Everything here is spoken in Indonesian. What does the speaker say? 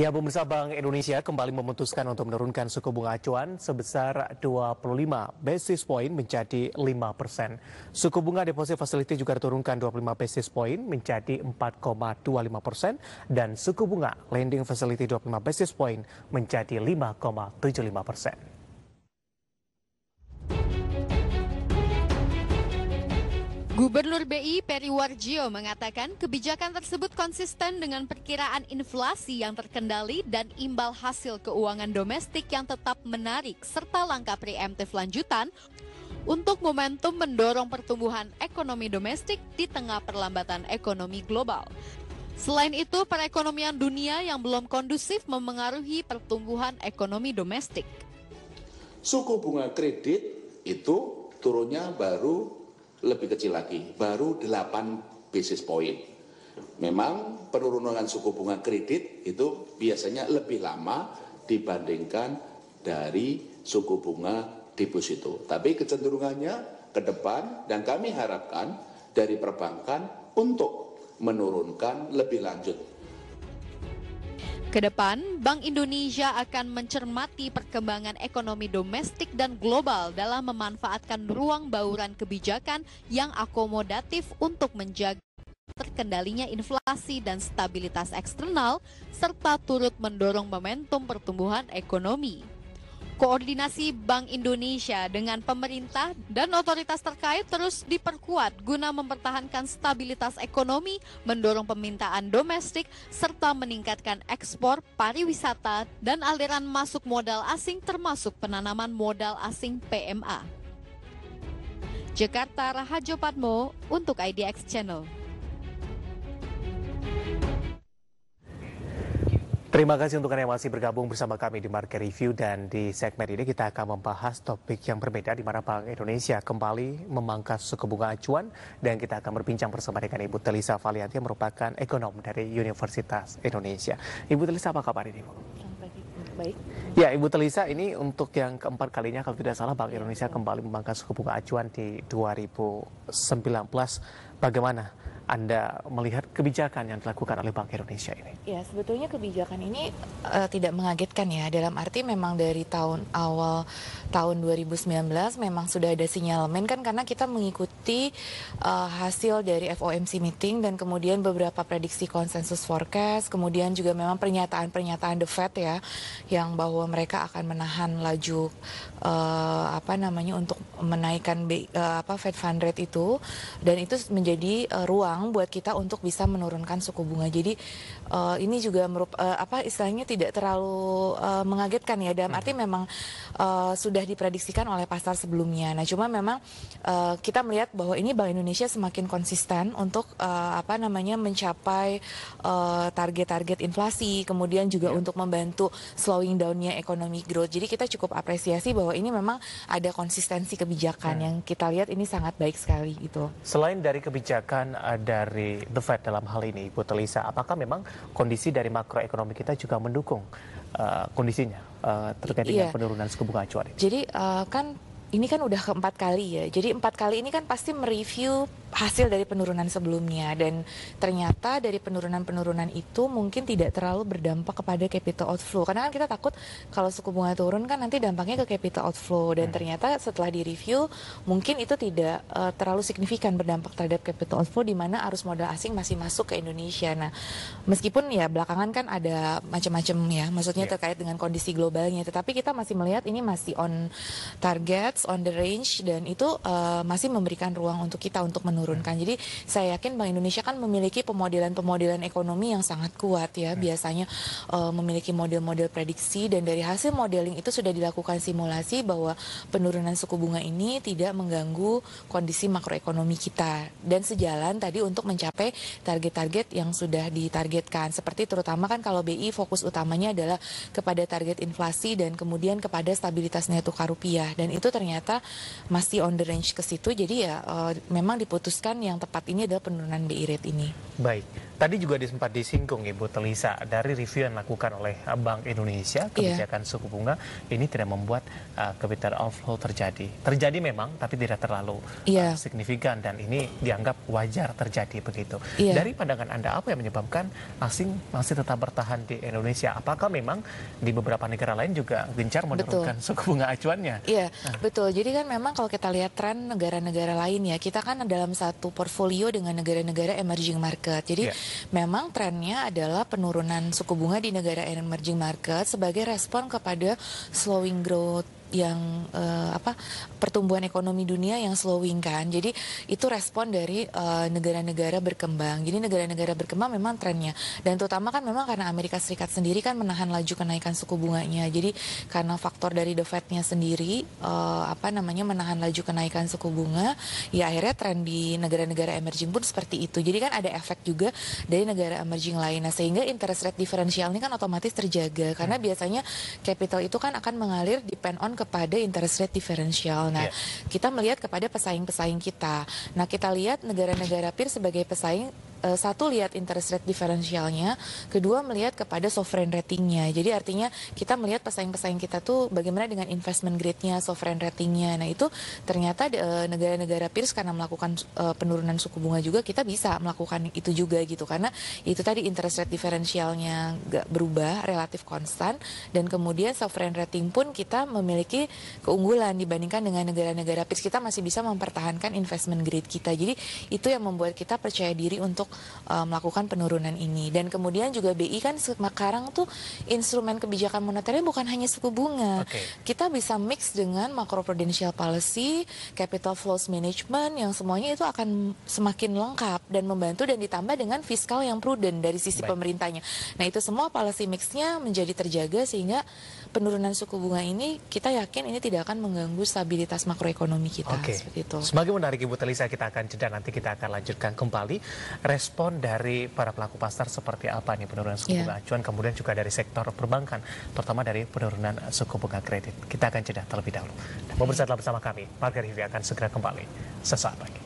Ya, pemirsa Bank Indonesia kembali memutuskan untuk menurunkan suku bunga acuan sebesar 25 basis point menjadi 5 persen. Suku bunga deposit facility juga diturunkan 25 basis point menjadi 4,25 persen dan suku bunga lending facility 25 basis point menjadi 5,75 persen. Gubernur BI Peri Warjio mengatakan kebijakan tersebut konsisten dengan perkiraan inflasi yang terkendali dan imbal hasil keuangan domestik yang tetap menarik serta langkah preemptif lanjutan untuk momentum mendorong pertumbuhan ekonomi domestik di tengah perlambatan ekonomi global. Selain itu, perekonomian dunia yang belum kondusif memengaruhi pertumbuhan ekonomi domestik. Suku bunga kredit itu turunnya baru lebih kecil lagi, baru 8 basis point. Memang penurunan suku bunga kredit itu biasanya lebih lama dibandingkan dari suku bunga deposito. Tapi kecenderungannya ke depan dan kami harapkan dari perbankan untuk menurunkan lebih lanjut Kedepan, Bank Indonesia akan mencermati perkembangan ekonomi domestik dan global dalam memanfaatkan ruang bauran kebijakan yang akomodatif untuk menjaga terkendalinya inflasi dan stabilitas eksternal, serta turut mendorong momentum pertumbuhan ekonomi. Koordinasi Bank Indonesia dengan pemerintah dan otoritas terkait terus diperkuat guna mempertahankan stabilitas ekonomi, mendorong permintaan domestik, serta meningkatkan ekspor, pariwisata, dan aliran masuk modal asing termasuk penanaman modal asing PMA. Jakarta Rahajo Patmo untuk IDX Channel. Terima kasih untuk Anda yang masih bergabung bersama kami di Market Review dan di segmen ini kita akan membahas topik yang berbeda di mana Bank Indonesia kembali memangkas suku bunga acuan dan kita akan berbincang bersama dengan Ibu Telisa Valianti yang merupakan ekonom dari Universitas Indonesia. Ibu Telisa apa kabar ini Ibu? Baik. Ya Ibu Telisa ini untuk yang keempat kalinya kalau tidak salah Bank Indonesia kembali memangkas suku bunga acuan di 2019. Bagaimana anda melihat kebijakan yang dilakukan oleh Bank Indonesia ini? Ya, sebetulnya kebijakan ini uh, tidak mengagetkan ya. Dalam arti memang dari tahun awal tahun 2019 memang sudah ada sinyalemen kan karena kita mengikuti uh, hasil dari FOMC meeting dan kemudian beberapa prediksi konsensus forecast, kemudian juga memang pernyataan-pernyataan The Fed ya yang bahwa mereka akan menahan laju uh, apa namanya untuk menaikkan uh, apa Fed fund rate itu dan itu menjadi uh, ruang peluang buat kita untuk bisa menurunkan suku bunga. Jadi uh, ini juga merup, uh, apa istilahnya tidak terlalu uh, mengagetkan ya dalam arti memang uh, sudah diprediksikan oleh pasar sebelumnya. Nah, cuma memang uh, kita melihat bahwa ini Bank Indonesia semakin konsisten untuk uh, apa namanya mencapai target-target uh, inflasi, kemudian juga yeah. untuk membantu slowing downnya ekonomi growth. Jadi kita cukup apresiasi bahwa ini memang ada konsistensi kebijakan iya. yang kita lihat ini sangat baik sekali itu. Selain dari kebijakan ada dari The Fed dalam hal ini, Ibu Telisa? Apakah memang kondisi dari makroekonomi kita juga mendukung uh, kondisinya uh, terkait dengan yeah. penurunan suku bunga acuan? Jadi uh, kan ini kan udah keempat kali ya. Jadi empat kali ini kan pasti mereview hasil dari penurunan sebelumnya dan ternyata dari penurunan-penurunan itu mungkin tidak terlalu berdampak kepada capital outflow karena kan kita takut kalau suku bunga turun kan nanti dampaknya ke capital outflow dan hmm. ternyata setelah direview mungkin itu tidak uh, terlalu signifikan berdampak terhadap capital outflow di mana arus modal asing masih masuk ke Indonesia. Nah, meskipun ya belakangan kan ada macam-macam ya maksudnya yeah. terkait dengan kondisi globalnya tetapi kita masih melihat ini masih on targets, on the range dan itu uh, masih memberikan ruang untuk kita untuk menurunkan menurunkan. Iya. Jadi saya yakin Bank Indonesia kan memiliki pemodelan-pemodelan ekonomi yang sangat kuat ya. Iya. Biasanya uh, memiliki model-model prediksi dan dari hasil modeling itu sudah dilakukan simulasi bahwa penurunan suku bunga ini tidak mengganggu kondisi makroekonomi kita dan sejalan tadi untuk mencapai target-target yang sudah ditargetkan. Seperti terutama kan kalau BI fokus utamanya adalah kepada target inflasi dan kemudian kepada stabilitas nilai tukar rupiah dan itu ternyata masih on the range ke situ. Jadi ya uh, memang diputus memutuskan yang tepat ini adalah penurunan BI e rate ini. Baik, tadi juga sempat disinggung Ibu Telisa dari review yang dilakukan oleh Bank Indonesia iya. kebijakan yeah. suku bunga ini tidak membuat uh, capital outflow terjadi. Terjadi memang tapi tidak terlalu yeah. uh, iya. signifikan dan ini dianggap wajar terjadi begitu. Yeah. Dari pandangan Anda apa yang menyebabkan asing masih tetap bertahan di Indonesia? Apakah memang di beberapa negara lain juga gencar menurunkan betul. suku bunga acuannya? Iya, yeah, nah. betul. Jadi kan memang kalau kita lihat tren negara-negara lain ya, kita kan dalam satu portfolio dengan negara-negara emerging market. Jadi yeah. memang trennya adalah penurunan suku bunga di negara emerging market sebagai respon kepada slowing growth yang uh, apa pertumbuhan ekonomi dunia yang slowing kan. Jadi itu respon dari eh, negara-negara uh, berkembang. Jadi negara-negara berkembang memang trennya dan terutama kan memang karena Amerika Serikat sendiri kan menahan laju kenaikan suku bunganya. Jadi karena faktor dari The Fed-nya sendiri uh, apa namanya menahan laju kenaikan suku bunga, ya akhirnya tren di negara-negara emerging pun seperti itu. Jadi kan ada efek juga dari negara emerging lain. sehingga interest rate differential ini kan otomatis terjaga karena hmm. biasanya capital itu kan akan mengalir depend on kepada interest rate differential. Nah, yeah. kita melihat kepada pesaing-pesaing kita. Nah, kita lihat negara-negara peer sebagai pesaing Eh, satu lihat interest rate diferensialnya, kedua melihat kepada sovereign ratingnya. Jadi artinya kita melihat pesaing-pesaing kita tuh bagaimana dengan investment grade-nya, sovereign ratingnya. Nah itu ternyata eh, negara-negara uh, peers karena melakukan eh, penurunan suku bunga juga kita bisa melakukan itu juga gitu karena itu tadi interest rate diferensialnya nggak berubah, relatif konstan dan kemudian sovereign rating pun kita memiliki keunggulan dibandingkan dengan negara-negara peers kita masih bisa mempertahankan investment grade kita. Jadi itu yang membuat kita percaya diri untuk uh, melakukan penurunan ini. Dan kemudian juga BI kan sekarang tuh instrumen kebijakan moneternya bukan hanya suku bunga. Okay. Kita bisa mix dengan makroprudensial policy, capital flows management yang semuanya itu akan semakin lengkap dan membantu dan ditambah dengan fiskal yang prudent dari sisi Baik. pemerintahnya. Nah, itu semua policy mixnya menjadi terjaga sehingga penurunan suku bunga ini kita yakin ini tidak akan mengganggu stabilitas makroekonomi kita. Oke. Okay. Semakin menarik Ibu Telisa kita akan jeda nanti kita akan lanjutkan kembali respon dari para pelaku pasar seperti apa nih penurunan suku yeah. bunga acuan kemudian juga dari sektor perbankan terutama dari penurunan suku bunga kredit. Kita akan jeda terlebih dahulu. pemirsa telah bersama kami, Margaret Hivi akan segera kembali sesaat lagi.